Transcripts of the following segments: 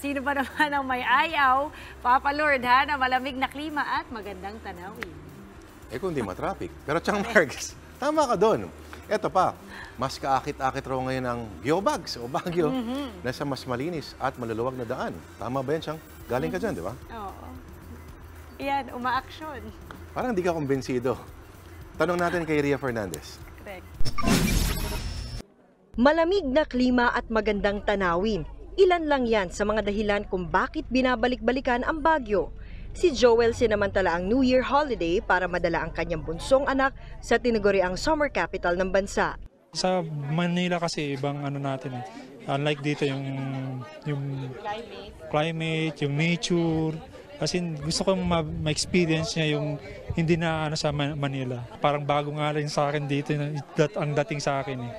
Sino ba naman ang may ayaw, Papa Lord, ha, na malamig na klima at magandang tanawin? Eh kung di matraffic. Pero Chang Marcus, tama ka doon. Ito pa, mas kaakit-akit raw ngayon ang geobags o bagyo mm -hmm. na sa mas malinis at maluluwag na daan. Tama ba yan, Chang? Galing ka dyan, di ba? Oo. Yan, umaaksyon. Parang hindi ka kumbensido. Tanong natin kay Ria Fernandez. Correct. Malamig na klima at magandang tanawin. Ilan lang yan sa mga dahilan kung bakit binabalik-balikan ang Bagyo. Si Joel sinamantala ang New Year holiday para madala ang kanyang bunsong anak sa tinaguriang summer capital ng bansa. Sa Manila kasi ibang ano natin eh. Unlike dito yung yung climate, yung nature. Kasi gusto kong ma-experience ma niya yung hindi na ano sa Manila. Parang bago nga rin sa akin dito yung, ang dating sa akin eh.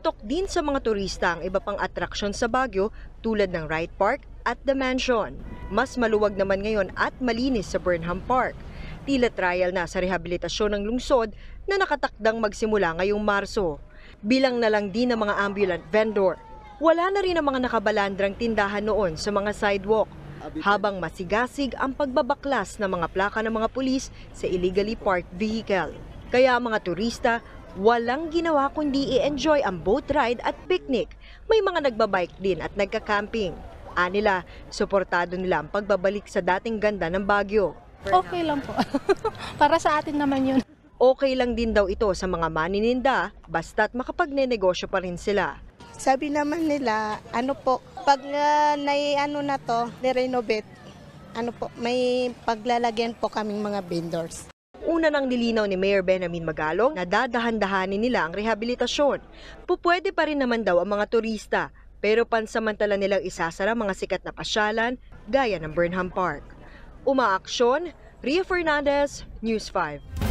Tumatok din sa mga turista ang iba pang atraksyon sa Baguio tulad ng Wright Park at The Mansion. Mas maluwag naman ngayon at malinis sa Burnham Park. Tila trial na sa rehabilitasyon ng lungsod na nakatakdang magsimula ngayong Marso. Bilang na lang din ng mga ambulant vendor. Wala na rin ang mga nakabalandrang tindahan noon sa mga sidewalk habang masigasig ang pagbabaklas ng mga plaka ng mga pulis sa illegally parked vehicle. Kaya ang mga turista Walang ginawa kundi i-enjoy ang boat ride at picnic. May mga nagbabike din at nagka-camping. Anila, ah, suportado nila ang pagbabalik sa dating ganda ng Baguio. Okay lang po. Para sa atin naman yun. Okay lang din daw ito sa mga manininda basta't makapagnenegosyo pa rin sila. Sabi naman nila, ano po, pag uh, nai, ano na to, nirenovate, ano po, may paglalagyan po kaming mga vendors. Una nang nilinaw ni Mayor Benjamin Magalong na dadahan-dahanin nila ang rehabilitasyon. Pupwede pa rin naman daw ang mga turista, pero pansamantala nilang isasara mga sikat na pasyalan gaya ng Burnham Park. Umaaksyon, Ria Fernandez, News 5.